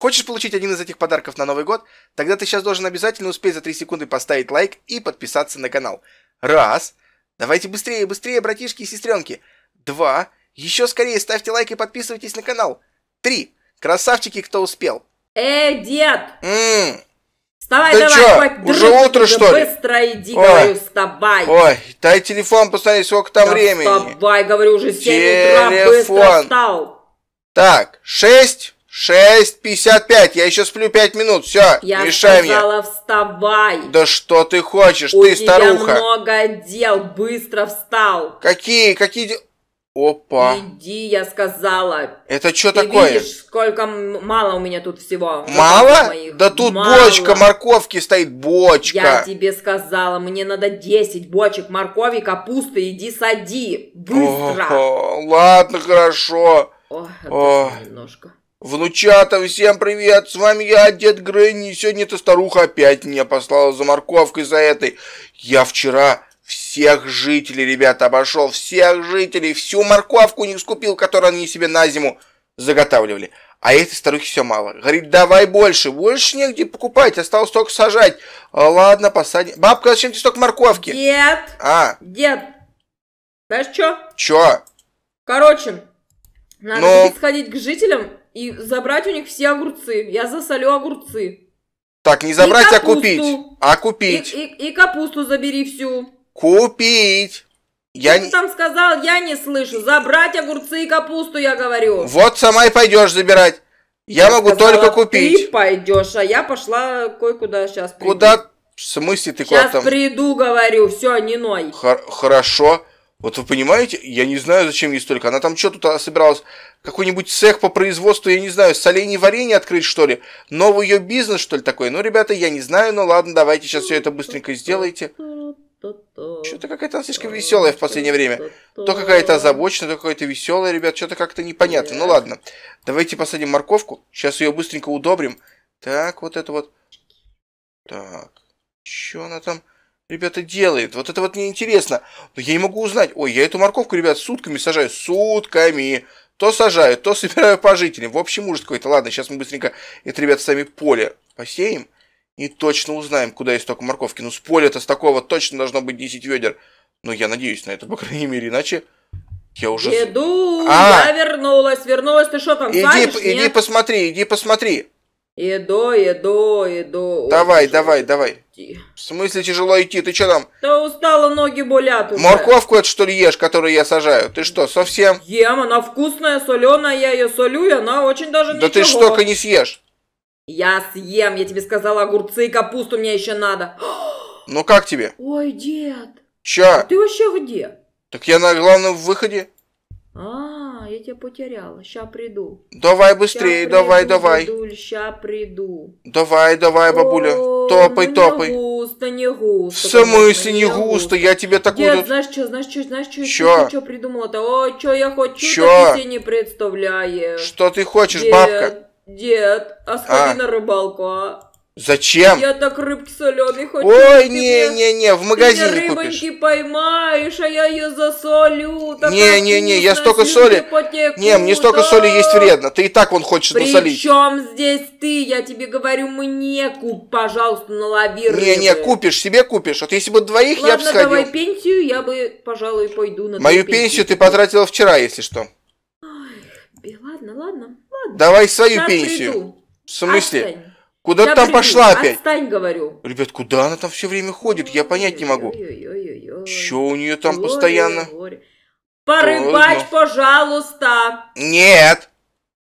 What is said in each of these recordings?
Хочешь получить один из этих подарков на Новый год? Тогда ты сейчас должен обязательно успеть за 3 секунды поставить лайк и подписаться на канал. Раз. Давайте быстрее, быстрее, братишки и сестренки. Два. Еще скорее ставьте лайк и подписывайтесь на канал. Три. Красавчики, кто успел. Эй, дед! М-м. Вставай, Ты давай, чё, хоть уже дрык, утро, что ли? Быстро иди, ой, говорю, вставай. Ой, дай телефон, посмотри, сколько там да времени. Вставай, говорю, уже 7 телефон. утра, быстро встал. Так, 6, 6.55, я еще сплю 5 минут, все, я решай мне. Я сказала, вставай. Да что ты хочешь, У ты старуха. У тебя много дел, быстро встал. Какие, какие дела? Опа. Иди, я сказала. Это что такое? Видишь, сколько мало у меня тут всего. Мало? Да тут мало. бочка морковки стоит, бочка. Я тебе сказала, мне надо 10 бочек моркови, капусты, иди сади, быстро. О, -о, -о ладно, хорошо. О, О. немножко. Внучата, всем привет! С вами я, дед Грэнни. Сегодня эта старуха опять меня послала за морковкой за этой. Я вчера всех жителей, ребята, обошел. Всех жителей. Всю морковку у них скупил, которую они себе на зиму заготавливали. А этой старухи все мало. Говорит, давай больше. Больше негде покупать. Осталось только сажать. А, ладно, посадим. Бабка, зачем тебе столько морковки? Дед. А. Дед. Знаешь, что? Че? Короче, надо Но... Ну? сходить к жителям и забрать у них все огурцы. Я засолю огурцы. Так, не забрать, а купить. А купить. И, и, и капусту забери всю. Купить. Я Ты не... там сказал, я не слышу. Забрать огурцы и капусту, я говорю. Вот сама и пойдешь забирать. Я, я могу сказала, только купить. Ты пойдешь, а я пошла кое-куда сейчас. Приду. Куда? В смысле ты куда там? Сейчас приду, говорю. Все, не ной. Хор- хорошо. Вот вы понимаете, я не знаю, зачем ей столько. Она там что тут а, собиралась? Какой-нибудь цех по производству, я не знаю, солений варенье открыть, что ли? Новый ее бизнес, что ли, такой? Ну, ребята, я не знаю, ну ладно, давайте сейчас все это быстренько сделайте. Что-то какая-то она слишком веселая в последнее время. То какая-то озабоченная, то какая-то веселая, ребят, что-то как-то непонятно. Ну ладно, давайте посадим морковку, сейчас ее быстренько удобрим. Так, вот это вот. Так, что она там? ребята, делает? Вот это вот мне интересно. Но я не могу узнать. Ой, я эту морковку, ребят, сутками сажаю. Сутками. То сажаю, то собираю по жителям. В общем, ужас какой-то. Ладно, сейчас мы быстренько это, ребята, сами поле посеем. И точно узнаем, куда есть столько морковки. Ну, с поля-то с такого точно должно быть 10 ведер. Но я надеюсь на это, по крайней мере, иначе... Я уже... Иду, а! я вернулась, вернулась, ты что там, Иди, занишь, иди нет? посмотри, иди посмотри. Еду, еду, еду. Давай, Ой, давай, давай. Идти. В смысле тяжело идти? Ты что там? Да устала, ноги болят уже. Морковку это что ли ешь, которую я сажаю? Ты что, совсем? Ем, она вкусная, соленая, я ее солю, и она очень даже Да ничего. ты что-ка не съешь. Я съем, я тебе сказала, огурцы и капусту мне еще надо. Ну как тебе? Ой, дед. Чё? А ты вообще где? Так я на главном выходе. А, -а, -а я тебя потеряла. Ща приду. Давай быстрее, ща давай, приду, давай. Дуль, ща приду. Давай, давай, бабуля. О, топай, ну топай. Не густо, не густо. В смысле не, густо? Я тебе такую... Дед, знаешь что, знаешь что, знаешь что, что, что придумала-то? О, что я хочу, что? ты не представляешь. Что ты хочешь, Дед, бабка? Дед, а сходи а. на рыбалку, а? Зачем? Я так рыбки соленой хочу. Ой, не, не, не, в магазине ты купишь. Ты поймаешь, а я ее засолю. не, не, не, я столько соли. Не, мне столько соли есть вредно. Ты и так он хочешь При насолить. Причем здесь ты? Я тебе говорю, мне куп, пожалуйста, налови рыбы. Не, не, купишь, себе купишь. Вот если бы двоих, Ладно, я бы сходил. давай пенсию, я бы, пожалуй, пойду на Мою пенсию ты потратила вчера, если что. Ой, ладно, ладно, ладно. Давай свою Сейчас пенсию. Приду. В смысле? Отстань. Куда ты там пошла опять? Отстань, говорю. Ребят, куда она там все время ходит? Я понять не могу. Че у нее там постоянно? Порыбачь, пожалуйста. Нет.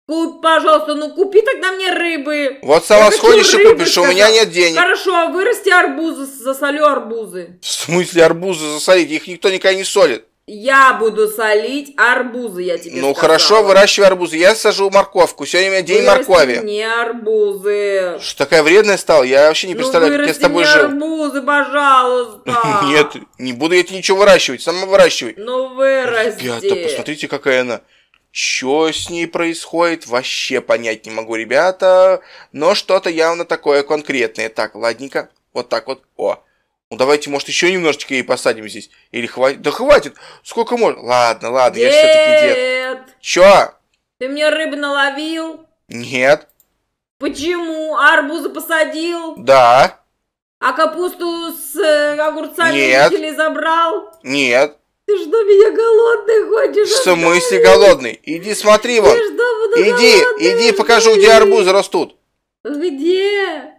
Куп, пожалуйста, ну купи тогда мне рыбы. Вот сама Я сходишь и купишь, сказал. у меня нет денег. Хорошо, а вырасти арбузы, засолю арбузы. В смысле арбузы засолить? Их никто никогда не солит. Я буду солить арбузы, я тебе Ну сказала. хорошо, выращивай арбузы. Я сажу морковку. Сегодня день вырасти моркови. не арбузы. Что такая вредная стала? Я вообще не ну, представляю, ну, как я с тобой жил. арбузы, пожалуйста. Нет, не буду я тебе ничего выращивать. Сама выращивай. Ну вырасти. Ребята, посмотрите, какая она. Что с ней происходит, вообще понять не могу, ребята. Но что-то явно такое конкретное. Так, ладненько. Вот так вот. О. Ну давайте, может, еще немножечко и посадим здесь. Или хватит. Да хватит! Сколько можно? Ладно, ладно, дед! я все-таки дед. Че? Ты мне рыбу наловил? Нет. Почему? Арбузы посадил? Да. А капусту с э, огурцами Нет. забрал? Нет. Ты что, меня голодный хочешь? В смысле отправить? голодный? Иди смотри вон. Ты что, буду Иди, голодный? иди, покажу, где арбузы растут. Где?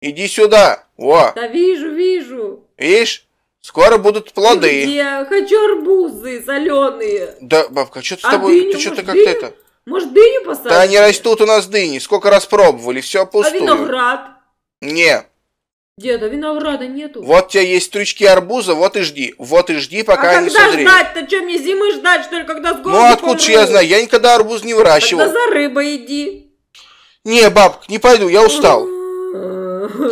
Иди сюда, во. Да вижу, вижу. Видишь? Скоро будут плоды. Я хочу арбузы соленые. Да, бабка, а что ты а с тобой? Дыню, ты что-то как-то это... Может, дыню посадить? Да они растут у нас дыни. Сколько раз пробовали, все пустую. А виноград? Не. Деда, винограда нету. Вот у тебя есть стручки арбуза, вот и жди. Вот и жди, пока а они когда ждать-то? Что, мне зимы ждать, что ли, когда с голоду Ну, откуда же я знаю? Я никогда арбуз не выращивал. Тогда за рыбой иди. Не, бабка, не пойду, я устал. М-м-м.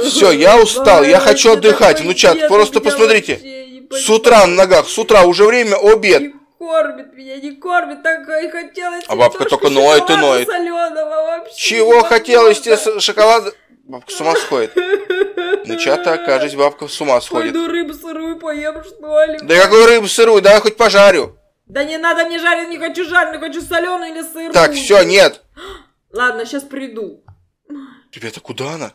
Все, я устал, я хочу отдыхать. Внучат, просто посмотрите. С утра на ногах, с утра уже время обед Не кормит меня, не кормит, так и хотелось. А бабка только ноет и ноет. Соленого вообще. Чего хотелось тебе шоколад? Бабка с ума сходит. Нычата, окажись, бабка с ума сходит. Пойду рыбу сырую поем, что ли? Да какую рыбу сырую, да хоть пожарю. Да не надо мне жарить, не хочу жареную, хочу соленую или сырую. Так, все, нет. Ладно, сейчас приду. Ребята, куда она?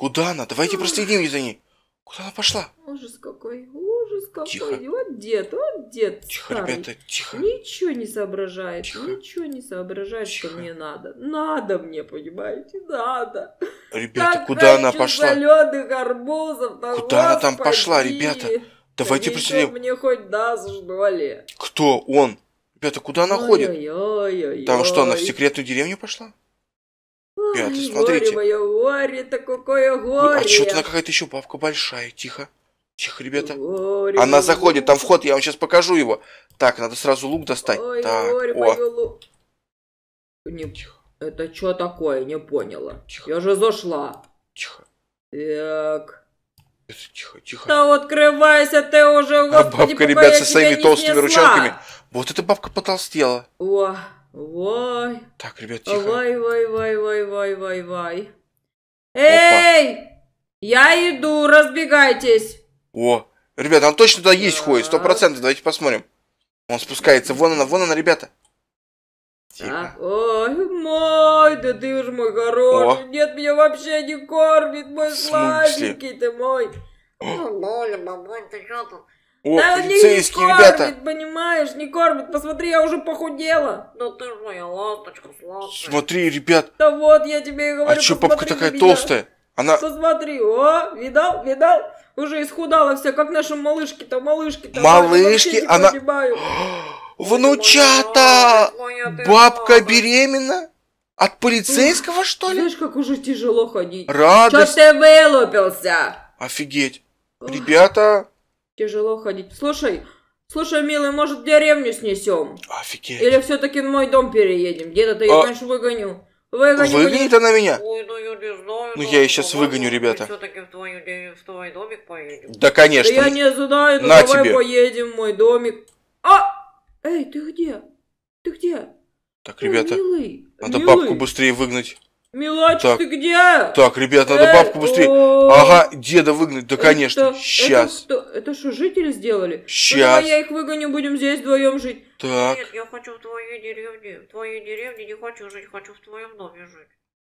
Куда она? Давайте проследим за ней. Куда она пошла? Ужас какой, ужас какой. Тихо. Вот дед, вот дед Тихо, старый. ребята, тихо. Ничего не соображает, тихо. ничего не соображает, тихо. что мне надо. Надо мне, понимаете, надо. Ребята, так куда она пошла? Соленых арбузов, да куда она там пошла, ребята? Давайте да проследим. мне хоть нас ждали. Кто он? Ребята, куда она ой, ходит? Ой, ой, ой, Там что, она в секретную деревню пошла? Ребята, смотрите. Горе мое, горе, то какое ну, а горе. А что-то она какая-то еще бабка большая, тихо. Тихо, ребята. Горе она мое. заходит, там вход, я вам сейчас покажу его. Так, надо сразу лук достать. Ой, так, горе о. мое, лук. Не... Тихо. Это что такое, не поняла. Тихо. Я уже зашла. Тихо. Так. тихо, тихо. Да открывайся ты уже, а господи, А бабка, ребят, со своими толстыми ручонками. Вот эта бабка потолстела. О, Вой. Так, ребят, тихо. Вой, вой, вой, вой, вой, вой, вой. Эй! Я иду, разбегайтесь. О, ребят, он точно туда есть ходит, сто процентов. Давайте посмотрим. Он спускается. Вон она, вон она, ребята. Тихо. Ой, мой, да ты уж мой хороший. О. Нет, меня вообще не кормит, мой сладенький ты мой. Лоля, мамонь, ты что тут? О, да полицейские не кормит, ребята. понимаешь, не кормят. Посмотри, я уже похудела. Да ты ж моя ласточка сладкая. Смотри, ребят. Да вот, я тебе и говорю, А что папка такая меня. толстая? Она... Посмотри, о, видал, видал? Уже исхудала вся, как наши малышки-то, малышки-то. Малышки, она... Понимаю. Внучата! Бабка беременна? От полицейского, что ли? Знаешь, как уже тяжело ходить. Радость. Что ты вылупился? Офигеть. Ребята, тяжело ходить. Слушай, слушай, милый, может, деревню снесем? Офигеть. Или все-таки в мой дом переедем? Деда-то я, а... конечно, выгоню. Выгоню Выгонит мне... она меня? Ой, ну я не знаю. Ну я ее сейчас выгоню, ребята. Все-таки в твой, в твой домик поедем. Да, конечно. Да я не знаю, ну На давай тебе. поедем в мой домик. А! Эй, ты где? Ты где? Так, Ой, ребята, милый, надо милый. бабку быстрее выгнать. Милач, так, ты где? Так, ребят, надо э, бабку быстрее. О... Ага, деда выгнать, да конечно, это, сейчас. Это что, жители сделали? Сейчас. Ну, я их выгоню, будем здесь вдвоем жить. Так. Нет, я хочу в твоей деревне, в твоей деревне не хочу жить, хочу в твоем доме жить.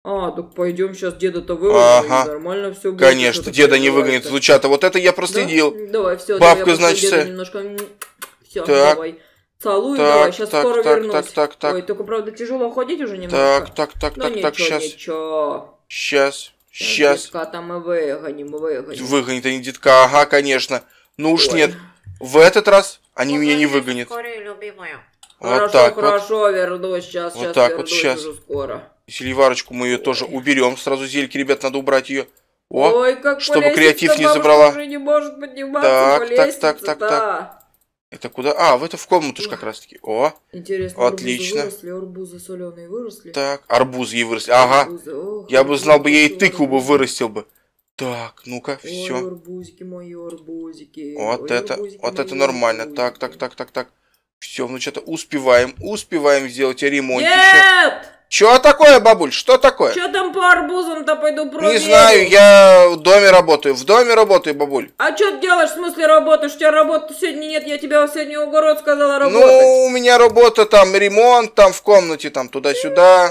А, так пойдем сейчас деда-то выгоним, ага. нормально все будет. Конечно, деда не выгонит, Лучата, вот это я проследил. Да? Давай, все, Бабка, давай, значит, деда немножко... Все, так. давай. Целую, так, давай, сейчас так, скоро так, вернусь. Так, так, так. Ой, только, правда, тяжело ходить уже немножко. Так, так, так, Но ну, так, ничего, так, сейчас. Ничего. Сейчас, сейчас. Детка а там мы выгоним, выгоним. Выгонит они детка, ага, конечно. Ну уж Ой. нет, в этот раз они Выгони ну, меня не выгонят. Скорее, любимая. Вот хорошо, так хорошо, вот. вернусь сейчас, вот так, вернусь вот сейчас. уже скоро. Селиварочку мы ее Ой. тоже уберем. Сразу зельки, ребят, надо убрать ее. О, Ой, как чтобы креатив не забрала. Уже не может подниматься так, по лестнице, так, так, так, так, так. Это куда? А, в эту в комнату же как раз таки. О, Интересно, отлично. Арбузы выросли, арбузы соленые выросли. Так, арбузы и выросли. Ага. Ох, Я бы знал бы, я и тыкву бы вырастил бы. Так, ну-ка, все. Ой, арбузики мои, арбузики. Вот Ой, это, арбузики вот мои, это нормально. Арбузики. Так, так, так, так, так. Все, ну что-то успеваем, успеваем сделать ремонт Нет! еще. Че такое, бабуль, что такое? Че там по арбузам-то пойду проверю? Не знаю, я в доме работаю, в доме работаю, бабуль. А что ты делаешь, в смысле работаешь? У тебя работы сегодня нет, я тебе сегодня огород сказала ну, работать. Ну, у меня работа там, ремонт там в комнате, там туда-сюда.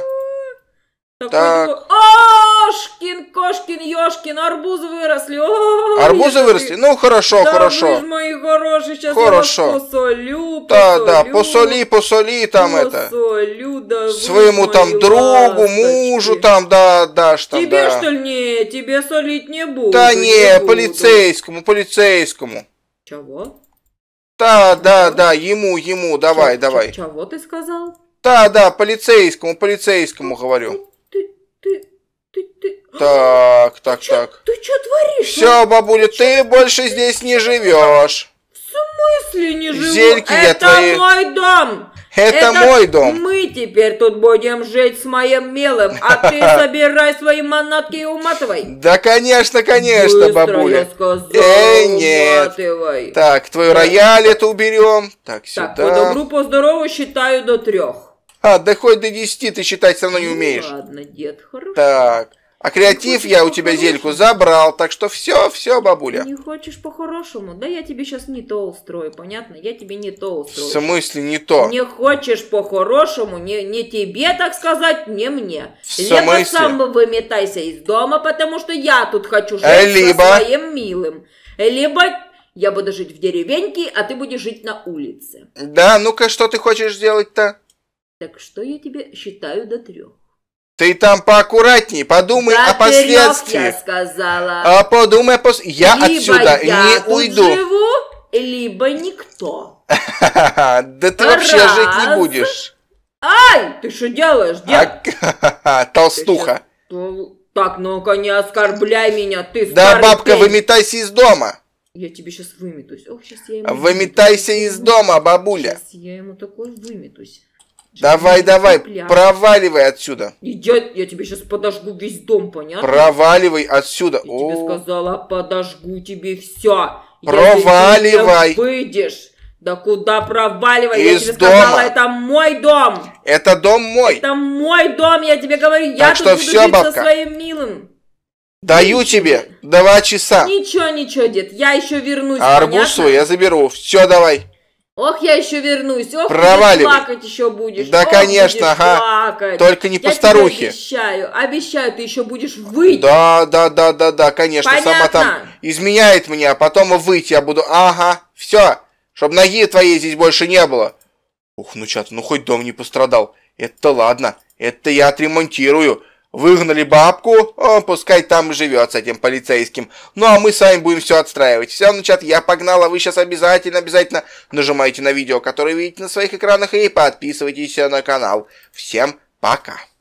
Так. так. А! Ёшкин, кошкин, ёшкин, арбузы выросли. О, арбузы выросли? Ну, хорошо, да, хорошо. Вы мои хорошие, сейчас хорошо. я вас посолю, посолю. Да, да, посоли, посоли там посолю, это. Посолю, да Своему там другу, ласточки. мужу там, да, дашь там, Тебе, да. что ли, не, тебе солить не буду. Да не, не полицейскому, буду. полицейскому. Чего? Да, да, да, ему, ему, давай, Ч- давай. Чего ты сказал? Да, да, полицейскому, полицейскому говорю. Ты, ты, ведь ты... Так, так, чё, так. Ты что творишь? Все, бабуля, чё? ты больше здесь не живешь. В смысле не живу? Это я твои... мой дом. Это, Это мой дом. Мы теперь тут будем жить с моим милым, а ты собирай свои манатки и уматывай. Да, конечно, конечно, Быстро бабуля. Я сказал, э, нет. Уматывай. Так, твой рояль это уберем. Так, сюда. Так, по добру, по здорову считаю до трех. А, доходит до 10 ты считать все равно не ну умеешь. ладно, дед, хорошо. Так. А креатив я у тебя зельку забрал, так что все, все, бабуля. Не хочешь по-хорошему? Да я тебе сейчас не то устрою, понятно? Я тебе не то устрою. В смысле не то? Не хочешь по-хорошему, не, не тебе, так сказать, не мне. В либо смысле? сам выметайся из дома, потому что я тут хочу жить э, либо... со своим милым. Либо я буду жить в деревеньке, а ты будешь жить на улице. Да, ну-ка, что ты хочешь сделать-то? Так что я тебе считаю до трех. Ты там поаккуратнее, подумай до о последствиях. я сказала. А подумай пос... Я либо отсюда я не тут уйду. живу, либо никто. Да ты вообще жить не будешь. Ай, ты что делаешь, дед? Толстуха. Так, ну-ка, не оскорбляй меня, ты Да, бабка, выметайся из дома. Я тебе сейчас выметусь. Ох, сейчас я ему Выметайся из дома, бабуля. Сейчас я ему такой выметусь. Давай, давай, цепляю. проваливай отсюда. И я, я тебе сейчас подожгу весь дом, понятно? Проваливай отсюда. Я О. тебе сказала, подожгу тебе все. Проваливай. Если выйдешь. Да куда проваливай? Из я тебе дома. сказала, это мой дом. Это дом мой. Это мой дом, я тебе говорю. Я так тут что буду жить бабка. со своим милым. Даю ничего. тебе два часа. Ничего, ничего, дед, я еще вернусь. А арбуз свой я заберу. Все, давай. Ох, я еще вернусь. Ох, Проваливай. ты плакать еще будешь. Да, Ох, конечно, ага. Плакать. Только не по я старухе. Тебе обещаю, обещаю, ты еще будешь выйти. Да, да, да, да, да, конечно. Понятно? Сама там изменяет меня, а потом выйти я буду. Ага, все. чтобы ноги твоей здесь больше не было. Ух, ну чат, ну хоть дом не пострадал. Это ладно, это я отремонтирую. Выгнали бабку, он а, пускай там живет с этим полицейским. Ну а мы с вами будем все отстраивать. Все, ну чат, я погнала, вы сейчас обязательно, обязательно нажимайте на видео, которое видите на своих экранах и подписывайтесь на канал. Всем пока!